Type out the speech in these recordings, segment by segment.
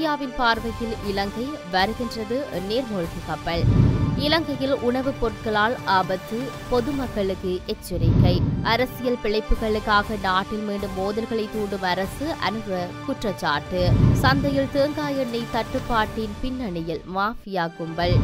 இந்தியாவின் பார்வையில் இலங்கை வருகின்றது நீர்மூழ்கி கப்பல் இலங்கையில் உணவுப் பொருட்களால் ஆபத்து பொதுமக்களுக்கு எச்சரிக்கை அரசியல் பிழைப்புகளுக்காக நாட்டில் மீண்டும் மோதல்களை தூண்டும் அரசு அனுர குற்றச்சாட்டு சந்தையில் தேங்காய் எண்ணெய் தட்டுப்பாட்டின் பின்னணியில் மாஃபியா கும்பல்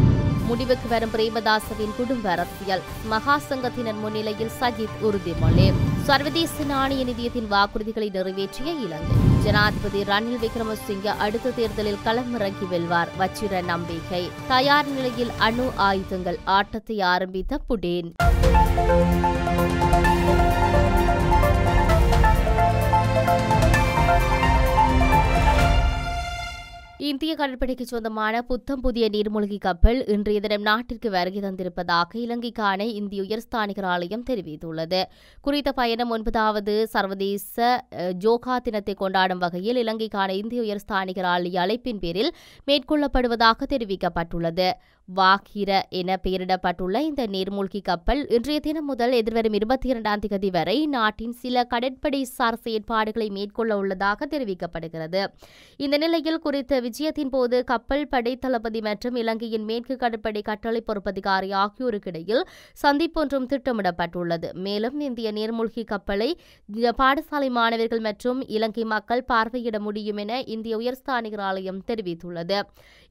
முடிவுக்கு வரும் பிரேமதாசவின் குடும்ப அரசியல் மகா சங்கத்தினர் முன்னிலையில் சஜித் உறுதிமொழி சர்வதேச நாணய நிதியத்தின் வாக்குறுதிகளை நிறைவேற்றிய இலங்கை ஜனாதிபதி ரணில் விக்ரமசிங்க அடுத்த தேர்தலில் களமிறங்கி வெல்வார் வச்சிர நம்பிக்கை தயார் நிலையில் அணு ஆயுதங்கள் ஆட்டத்தை ஆரம்பித்த புடேன் இந்திய கடற்படைக்கு சொந்தமான புத்தம் புதிய நீர்மூழ்கி கப்பல் இன்றைய தினம் நாட்டிற்கு வருகை தந்திருப்பதாக இலங்கைக்கான இந்திய உயர்ஸ்தானிகர் ஆலயம் தெரிவித்துள்ளது குறித்த பயணம் ஒன்பதாவது சர்வதேச ஜோகா தினத்தை கொண்டாடும் வகையில் இலங்கைக்கான இந்திய உயர்ஸ்தானிகர் ஆலய அழைப்பின் பேரில் மேற்கொள்ளப்படுவதாக தெரிவிக்கப்பட்டுள்ளது வாக்கிர என பெயரிடப்பட்டுள்ள இந்த நீர்மூழ்கி கப்பல் இன்றைய தினம் முதல் எதிர்வரும் இருபத்தி இரண்டாம் தேதி வரை நாட்டின் சில கடற்படை சார் செயற்பாடுகளை மேற்கொள்ள உள்ளதாக தெரிவிக்கப்படுகிறது இந்த நிலையில் குறித்த விஜயத்தின் போது கப்பல் படை தளபதி மற்றும் இலங்கையின் மேற்கு கடற்படை கட்டளை பொறுப்பதிகாரி ஆகியோருக்கு இடையில் ஒன்றும் திட்டமிடப்பட்டுள்ளது மேலும் இந்திய நீர்மூழ்கி கப்பலை பாடசாலை மாணவர்கள் மற்றும் இலங்கை மக்கள் பார்வையிட முடியும் என இந்திய உயர்ஸ்தானிகர் ஆலயம் தெரிவித்துள்ளது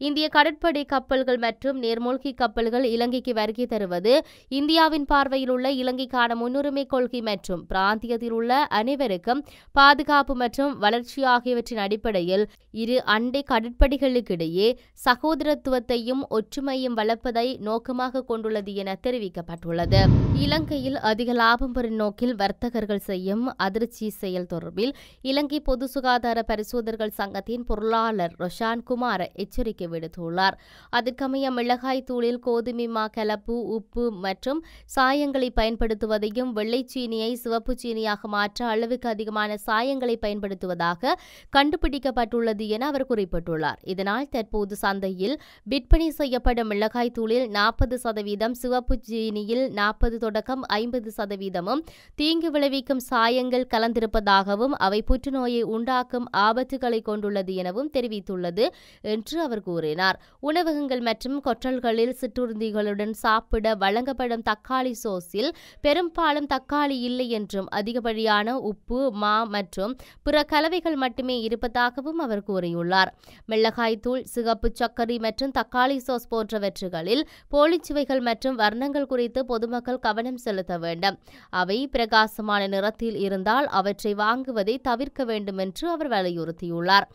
இந்திய கடற்படை கப்பல்கள் மற்றும் நீர்மூழ்கி கப்பல்கள் இலங்கைக்கு வருகை தருவது இந்தியாவின் பார்வையில் உள்ள இலங்கைக்கான முன்னுரிமை கொள்கை மற்றும் பிராந்தியத்தில் உள்ள அனைவருக்கும் பாதுகாப்பு மற்றும் வளர்ச்சி ஆகியவற்றின் அடிப்படையில் இரு அண்டை கடற்படைகளுக்கிடையே சகோதரத்துவத்தையும் ஒற்றுமையும் வளர்ப்பதை நோக்கமாக கொண்டுள்ளது என தெரிவிக்கப்பட்டுள்ளது இலங்கையில் அதிக லாபம் பெறும் நோக்கில் வர்த்தகர்கள் செய்யும் அதிர்ச்சி செயல் தொடர்பில் இலங்கை பொது சுகாதார பரிசோதகர்கள் சங்கத்தின் பொருளாளர் ரொஷான் குமார் எச்சரிக்கை விடுத்துள்ளார் அதற்கமைய மிளகாய் தூளில் கோதுமை மா கலப்பு உப்பு மற்றும் சாயங்களை பயன்படுத்துவதையும் வெள்ளை சீனியை சிவப்பு சீனியாக மாற்ற அளவுக்கு அதிகமான சாயங்களை பயன்படுத்துவதாக கண்டுபிடிக்கப்பட்டுள்ளது என அவர் குறிப்பிட்டுள்ளார் இதனால் தற்போது சந்தையில் விற்பனை செய்யப்படும் மிளகாய் தூளில் நாற்பது சதவீதம் சிவப்பு சீனியில் நாற்பது தொடக்கம் ஐம்பது சதவீதமும் தீங்கு விளைவிக்கும் சாயங்கள் கலந்திருப்பதாகவும் அவை புற்றுநோயை உண்டாக்கும் ஆபத்துகளை கொண்டுள்ளது எனவும் தெரிவித்துள்ளது என்று அவர் கூறினார் உணவகங்கள் மற்றும் கொற்ற ஹோட்டல்களில் சிற்றுருந்திகளுடன் சாப்பிட வழங்கப்படும் தக்காளி சோஸில் பெரும்பாலும் தக்காளி இல்லை என்றும் அதிகப்படியான உப்பு மா மற்றும் பிற கலவைகள் மட்டுமே இருப்பதாகவும் அவர் கூறியுள்ளார் மிளகாய் தூள் சிகப்பு சர்க்கரை மற்றும் தக்காளி சோஸ் போன்றவற்றுகளில் போலிச்சுவைகள் மற்றும் வர்ணங்கள் குறித்து பொதுமக்கள் கவனம் செலுத்த வேண்டும் அவை பிரகாசமான நிறத்தில் இருந்தால் அவற்றை வாங்குவதை தவிர்க்க வேண்டும் என்று அவர் வலியுறுத்தியுள்ளார்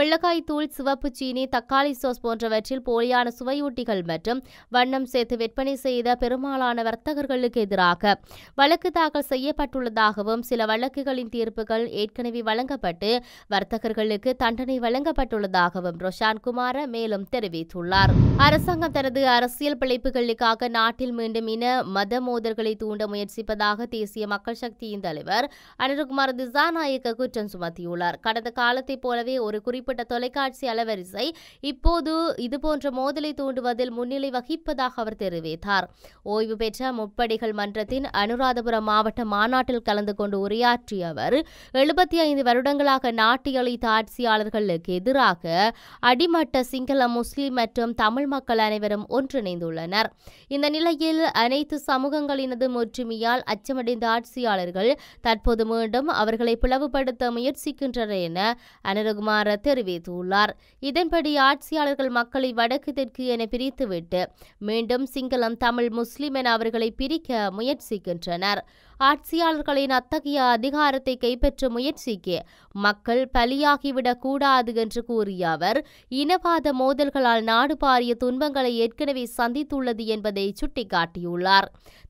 மிளகாய் தூள் சிவப்பு சீனி தக்காளி சோஸ் போன்றவற்றில் போலியான சுவையூட்டிகள் பொருட்கள் மற்றும் வண்ணம் சேர்த்து விற்பனை செய்த பெரும்பாலான வர்த்தகர்களுக்கு எதிராக வழக்கு தாக்கல் செய்யப்பட்டுள்ளதாகவும் சில வழக்குகளின் தீர்ப்புகள் ஏற்கனவே வழங்கப்பட்டு வர்த்தகர்களுக்கு தண்டனை வழங்கப்பட்டுள்ளதாகவும் ரொஷான் குமார மேலும் தெரிவித்துள்ளார் அரசாங்கம் தனது அரசியல் பிழைப்புகளுக்காக நாட்டில் மீண்டும் இன மத மோதல்களை தூண்ட முயற்சிப்பதாக தேசிய மக்கள் சக்தியின் தலைவர் அனிருகுமார் திசாநாயக்க குற்றம் சுமத்தியுள்ளார் கடந்த காலத்தைப் போலவே ஒரு குறிப்பிட்ட தொலைக்காட்சி அலைவரிசை இப்போது இதுபோன்ற மோதலை தூண்டுவது அதில் முன்னிலை வகிப்பதாக அவர் தெரிவித்தார் ஓய்வு பெற்ற முப்படிகள் மன்றத்தின் அனுராதபுரம் மாவட்ட மாநாட்டில் கலந்து கொண்டு உரையாற்றிய அவர் எழுபத்தி ஐந்து வருடங்களாக நாட்டியளித்த ஆட்சியாளர்களுக்கு எதிராக அடிமட்ட சிங்கள முஸ்லிம் மற்றும் தமிழ் மக்கள் அனைவரும் ஒன்றிணைந்துள்ளனர் இந்த நிலையில் அனைத்து சமூகங்களினது ஒற்றுமையால் அச்சமடைந்த ஆட்சியாளர்கள் தற்போது மீண்டும் அவர்களை பிளவுபடுத்த முயற்சிக்கின்றனர் என அனுரகுமார தெரிவித்துள்ளார் இதன்படி ஆட்சியாளர்கள் மக்களை வடக்கு தெற்கு என பிரி இணைத்துவிட்டு மீண்டும் சிங்களம் தமிழ் முஸ்லிம் என அவர்களை பிரிக்க முயற்சிக்கின்றனர் ஆட்சியாளர்களின் அத்தகைய அதிகாரத்தை கைப்பற்ற முயற்சிக்கு மக்கள் பலியாகிவிடக்கூடாது என்று கூறிய அவர் இனவாத மோதல்களால் நாடு பாரிய துன்பங்களை ஏற்கனவே சந்தித்துள்ளது என்பதை சுட்டிக்காட்டியுள்ளார்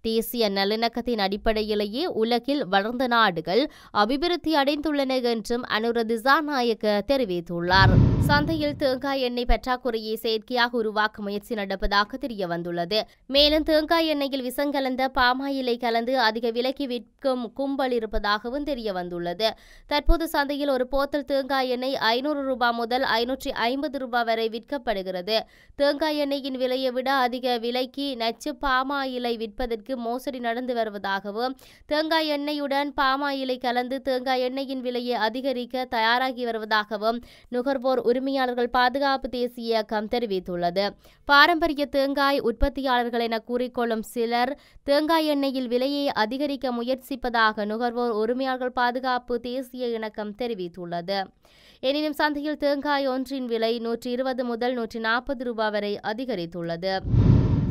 தேசிய நல்லிணக்கத்தின் அடிப்படையிலேயே உலகில் வளர்ந்த நாடுகள் அபிவிருத்தி அடைந்துள்ளன என்றும் அனுரதிசா திசாநாயக்க தெரிவித்துள்ளார் சந்தையில் தேங்காய் எண்ணெய் பற்றாக்குறையை செயற்கையாக உருவாக்க முயற்சி நடப்பதாக தெரிய வந்துள்ளது மேலும் தேங்காய் எண்ணெயில் விஷம் பாமாயிலை கலந்து அதிக விலை விலைக்கு விற்கும் கும்பல் இருப்பதாகவும் தெரிய வந்துள்ளது தற்போது சந்தையில் ஒரு போத்தல் தேங்காய் எண்ணெய் ஐநூறு ரூபாய் முதல் ஐநூற்றி ஐம்பது ரூபாய் வரை விற்கப்படுகிறது தேங்காய் எண்ணெயின் விலையை விட அதிக விலைக்கு நச்சு பாமாயிலை விற்பதற்கு மோசடி நடந்து வருவதாகவும் தேங்காய் எண்ணெயுடன் பாமாயிலை கலந்து தேங்காய் எண்ணெயின் விலையை அதிகரிக்க தயாராகி வருவதாகவும் நுகர்வோர் உரிமையாளர்கள் பாதுகாப்பு தேசிய இயக்கம் தெரிவித்துள்ளது பாரம்பரிய தேங்காய் உற்பத்தியாளர்கள் என கூறிக்கொள்ளும் சிலர் தேங்காய் எண்ணெயில் விலையை அதிகரிக்க முயற்சிப்பதாக நுகர்வோர் உரிமையாளர்கள் பாதுகாப்பு தேசிய இணக்கம் தெரிவித்துள்ளது எனினும் சந்தையில் தேங்காய் ஒன்றின் விலை நூற்றி இருபது முதல் நூற்றி நாற்பது ரூபாய் வரை அதிகரித்துள்ளது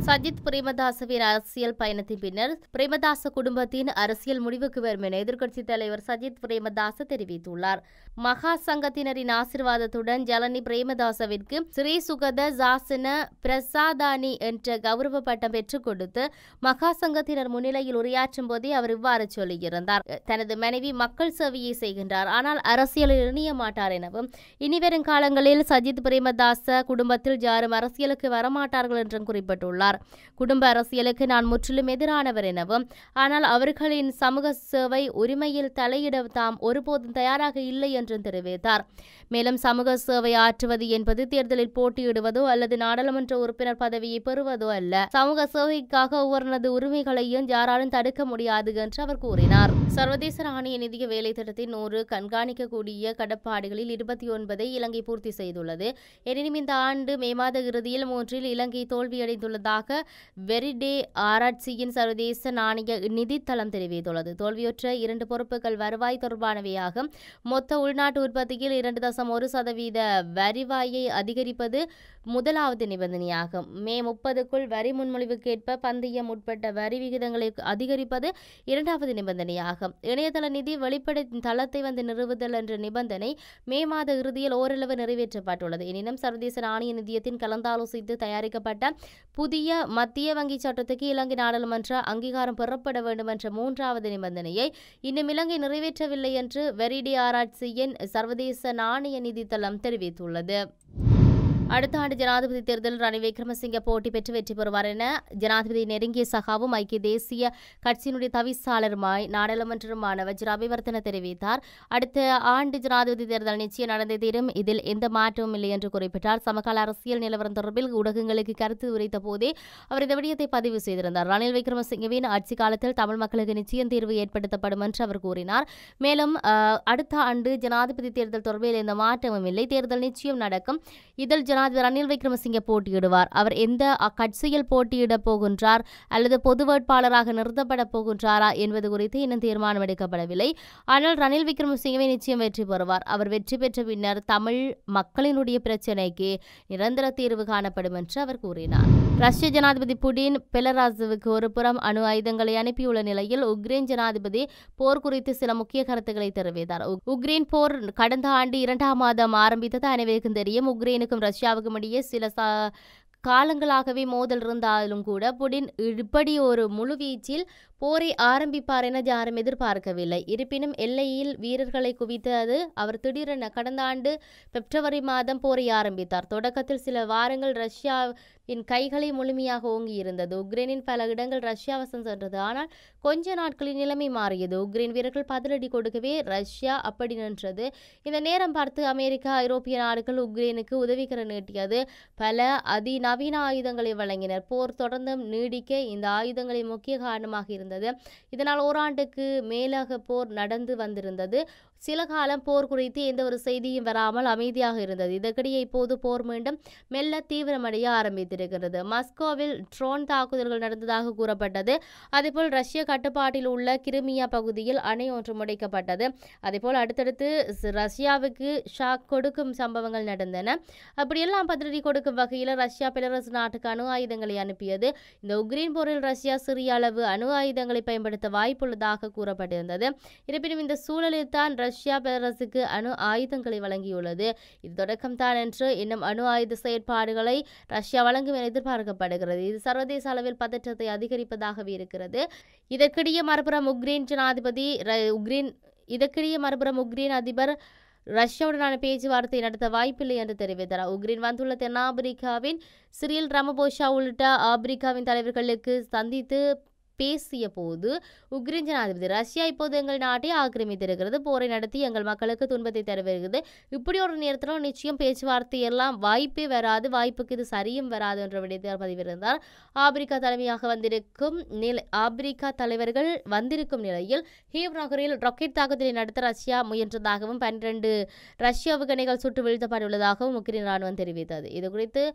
சஜித் பிரேமதாசவின் அரசியல் பயணத்தின் பின்னர் பிரேமதாச குடும்பத்தின் அரசியல் முடிவுக்கு வரும் என எதிர்க்கட்சித் தலைவர் சஜித் பிரேமதாச தெரிவித்துள்ளார் மகா சங்கத்தினரின் ஆசிர்வாதத்துடன் ஜலனி பிரேமதாசவிற்கு ஸ்ரீ சுகத ஜாசன பிரசாதானி என்ற கௌரவ பட்டம் பெற்றுக் கொடுத்து மகா சங்கத்தினர் முன்னிலையில் உரையாற்றும் போதே அவர் இவ்வாறு சொல்லியிருந்தார் தனது மனைவி மக்கள் சேவையை செய்கின்றார் ஆனால் அரசியலில் இணைய மாட்டார் எனவும் இனிவரும் காலங்களில் சஜித் பிரேமதாச குடும்பத்தில் யாரும் அரசியலுக்கு வரமாட்டார்கள் என்றும் குறிப்பிட்டுள்ளார் குடும்ப அரசியலுக்கு நான் முற்றிலும் எதிரானவர் எனவும் ஆனால் அவர்களின் சமூக சேவை உரிமையில் தலையிட தாம் ஒருபோதும் தயாராக இல்லை என்றும் தெரிவித்தார் மேலும் சமூக சேவை ஆற்றுவது என்பது தேர்தலில் போட்டியிடுவதோ அல்லது நாடாளுமன்ற உறுப்பினர் பதவியை பெறுவதோ அல்ல சமூக சேவைக்காக ஒவ்வொரு உரிமைகளையும் யாராலும் தடுக்க முடியாது என்று அவர் கூறினார் சர்வதேச ராணிய நிதிய வேலை திட்டத்தின் நூறு கண்காணிக்கக்கூடிய கடப்பாடுகளில் இருபத்தி ஒன்பதை இலங்கை பூர்த்தி செய்துள்ளது எனினும் இந்த ஆண்டு மே மாத இறுதியில் மூன்றில் இலங்கை தோல்வியடைந்துள்ளதாக தொடர்பாக வெரிடே ஆராய்ச்சியின் சர்வதேச நாணய நிதித்தளம் தெரிவித்துள்ளது தோல்வியுற்ற இரண்டு பொறுப்புகள் வருவாய் தொடர்பானவையாகும் மொத்த உள்நாட்டு உற்பத்தியில் இரண்டு தசம் ஒரு சதவீத வருவாயை அதிகரிப்பது முதலாவது நிபந்தனையாகும் மே முப்பதுக்குள் வரி முன்மொழிவுக்கேற்ப பந்தயம் உட்பட்ட வரி விகிதங்களை அதிகரிப்பது இரண்டாவது நிபந்தனையாகும் இணையதள நிதி வெளிப்படை தளத்தை வந்து நிறுவுதல் என்ற நிபந்தனை மே மாத இறுதியில் ஓரளவு நிறைவேற்றப்பட்டுள்ளது எனினும் சர்வதேச நாணய நிதியத்தின் கலந்தாலோசித்து தயாரிக்கப்பட்ட புதிய மத்திய வங்கி சட்டத்துக்கு இலங்கை நாடாளுமன்ற அங்கீகாரம் பெறப்பட வேண்டும் என்ற மூன்றாவது நிபந்தனையை இன்னும் இலங்கை நிறைவேற்றவில்லை என்று வெரிடி ஆராய்ச்சியின் சர்வதேச நாணய நிதித்தளம் தெரிவித்துள்ளது அடுத்த ஆண்டு ஜனாதிபதி தேர்தலில் ரணில் விக்ரமசிங்க போட்டி பெற்று வெற்றி பெறுவார் என ஜனாதிபதி நெருங்கிய சகாவும் ஐக்கிய தேசிய கட்சியினுடைய தவிசாளருமாய் நாடாளுமன்றமான வஜ்ராபிவர்த்தன தெரிவித்தார் அடுத்த ஆண்டு ஜனாதிபதி தேர்தல் நிச்சயம் நடந்ததிலும் தீரும் இதில் எந்த மாற்றமும் இல்லை என்று குறிப்பிட்டார் சமகால அரசியல் நிலவரம் தொடர்பில் ஊடகங்களுக்கு கருத்து உரைத்த போதே அவர் இந்த விடயத்தை பதிவு செய்திருந்தார் ரணில் விக்ரமசிங்கவின் ஆட்சி காலத்தில் தமிழ் மக்களுக்கு நிச்சயம் தீர்வு ஏற்படுத்தப்படும் என்று அவர் கூறினார் மேலும் அடுத்த ஆண்டு ஜனாதிபதி தேர்தல் தொடர்பில் எந்த மாற்றமும் இல்லை தேர்தல் நிச்சயம் நடக்கும் இதில் ஜனாதிபதி ரணில் விக்ரமசிங்கே போட்டியிடுவார் அவர் எந்த கட்சியில் போட்டியிடப் போகின்றார் அல்லது பொது வேட்பாளராக நிறுத்தப்பட போகின்றாரா என்பது குறித்து இன்னும் தீர்மானம் எடுக்கப்படவில்லை ஆனால் ரணில் விக்ரமசிங்கவே நிச்சயம் வெற்றி பெறுவார் அவர் வெற்றி பெற்ற பின்னர் தமிழ் மக்களினுடைய பிரச்சினைக்கு நிரந்தர தீர்வு காணப்படும் என்று அவர் கூறினார் ரஷ்ய ஜனாதிபதி புடின் பெலராசுவுக்கு ஒரு புறம் அணு ஆயுதங்களை அனுப்பியுள்ள நிலையில் உக்ரைன் ஜனாதிபதி போர் குறித்து சில முக்கிய கருத்துக்களை தெரிவித்தார் உக்ரைன் போர் கடந்த ஆண்டு இரண்டாம் மாதம் ஆரம்பித்தது அனைவருக்கும் தெரியும் உக்ரைனுக்கும் ரஷ்யா ரஷ்யாவுக்கும் இடையே சில காலங்களாகவே மோதல் இருந்தாலும் கூட புடின் இப்படி ஒரு முழுவீச்சில் போரை ஆரம்பிப்பார் என யாரும் எதிர்பார்க்கவில்லை இருப்பினும் எல்லையில் வீரர்களை குவித்தது அவர் திடீரென கடந்த ஆண்டு பிப்ரவரி மாதம் போரை ஆரம்பித்தார் தொடக்கத்தில் சில வாரங்கள் ரஷ்யாவின் கைகளை முழுமையாக ஓங்கி இருந்தது உக்ரைனின் பல இடங்கள் ரஷ்யா வசம் சென்றது ஆனால் கொஞ்ச நாட்களில் நிலைமை மாறியது உக்ரைன் வீரர்கள் பதிலடி கொடுக்கவே ரஷ்யா அப்படி நின்றது இந்த நேரம் பார்த்து அமெரிக்கா ஐரோப்பிய நாடுகள் உக்ரைனுக்கு உதவிக்கிற நீட்டியது பல அதிநவீன ஆயுதங்களை வழங்கினர் போர் தொடர்ந்து நீடிக்க இந்த ஆயுதங்களை முக்கிய காரணமாக இருந்தது இருந்தது இதனால் ஓராண்டுக்கு மேலாக போர் நடந்து வந்திருந்தது சில காலம் போர் குறித்து எந்த ஒரு செய்தியும் வராமல் அமைதியாக இருந்தது இதற்கிடையே இப்போது போர் மீண்டும் மெல்ல தீவிரமடைய ஆரம்பித்திருக்கிறது மஸ்கோவில் ட்ரோன் தாக்குதல்கள் நடந்ததாக கூறப்பட்டது அதேபோல் ரஷ்ய கட்டுப்பாட்டில் உள்ள கிருமியா பகுதியில் அணை ஒன்று முடைக்கப்பட்டது அதேபோல் அடுத்தடுத்து ரஷ்யாவுக்கு ஷாக் கொடுக்கும் சம்பவங்கள் நடந்தன அப்படியெல்லாம் பதிலடி கொடுக்கும் வகையில் ரஷ்யா பிளரசு நாட்டுக்கு அணு ஆயுதங்களை அனுப்பியது இந்த உக்ரைன் போரில் ரஷ்யா சிறிய அளவு அணு ஆயுதங்களை பயன்படுத்த வாய்ப்புள்ளதாக கூறப்பட்டிருந்தது இருப்பினும் இந்த சூழலில் தான் ரஷ்யா பேரரசுக்கு அணு ஆயுதங்களை வழங்கியுள்ளது இது தொடக்கம்தான் என்று இன்னும் அணு ஆயுத செயற்பாடுகளை ரஷ்யா வழங்கும் என எதிர்பார்க்கப்படுகிறது இது சர்வதேச அளவில் பதற்றத்தை அதிகரிப்பதாகவே இருக்கிறது இதற்கிடையே மறுபுறம் உக்ரைன் ஜனாதிபதி உக்ரைன் இதற்கிடையே மறுபுறம் உக்ரைன் அதிபர் ரஷ்யாவுடனான பேச்சுவார்த்தை நடத்த வாய்ப்பில்லை என்று தெரிவித்தார் உக்ரைன் வந்துள்ள தென்னாப்பிரிக்காவின் சிறில் ரமபோஷா உள்ளிட்ட ஆப்பிரிக்காவின் தலைவர்களுக்கு சந்தித்து பேசிய போது உக்ரைன் ஜனாதிபதி ரஷ்யா இப்போது எங்கள் நாட்டை ஆக்கிரமித்திருக்கிறது போரை நடத்தி எங்கள் மக்களுக்கு துன்பத்தை தருவிருக்கிறது இப்படி ஒரு நேரத்தில் நிச்சயம் பேச்சுவார்த்தை எல்லாம் வாய்ப்பே வராது வாய்ப்புக்கு இது சரியும் வராது என்ற விடத்தில் பதிவிருந்தார் ஆப்பிரிக்கா தலைமையாக வந்திருக்கும் நிலை ஆப்பிரிக்கா தலைவர்கள் வந்திருக்கும் நிலையில் ஹீவ் நகரில் ராக்கெட் தாக்குதலை நடத்த ரஷ்யா முயன்றதாகவும் பன்னிரண்டு ரஷ்ய அவகணைகள் சுட்டு வீழ்த்தப்பட்டுள்ளதாகவும் உக்ரைன் ராணுவம் தெரிவித்தது இது குறித்து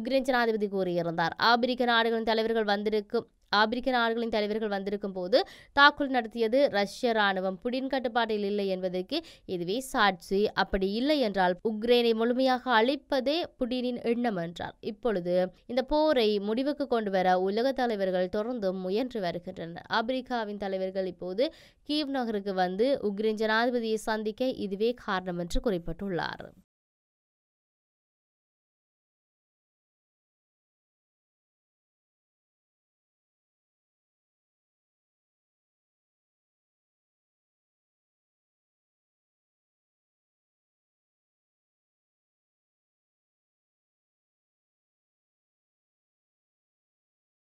உக்ரைன் ஜனாதிபதி கூறியிருந்தார் ஆப்பிரிக்க நாடுகளின் தலைவர்கள் வந்திருக்கும் ஆப்பிரிக்க நாடுகளின் தலைவர்கள் வந்திருக்கும் போது தாக்குதல் நடத்தியது ரஷ்ய ராணுவம் புடின் கட்டுப்பாட்டில் இல்லை என்பதற்கு இதுவே சாட்சி அப்படி இல்லை என்றால் உக்ரைனை முழுமையாக அழிப்பதே புடினின் எண்ணம் என்றார் இப்பொழுது இந்த போரை முடிவுக்கு கொண்டு வர உலக தலைவர்கள் தொடர்ந்தும் முயன்று வருகின்றனர் ஆப்பிரிக்காவின் தலைவர்கள் இப்போது கீவ் நகருக்கு வந்து உக்ரைன் ஜனாதிபதியை சந்திக்க இதுவே காரணம் என்று குறிப்பிட்டுள்ளார்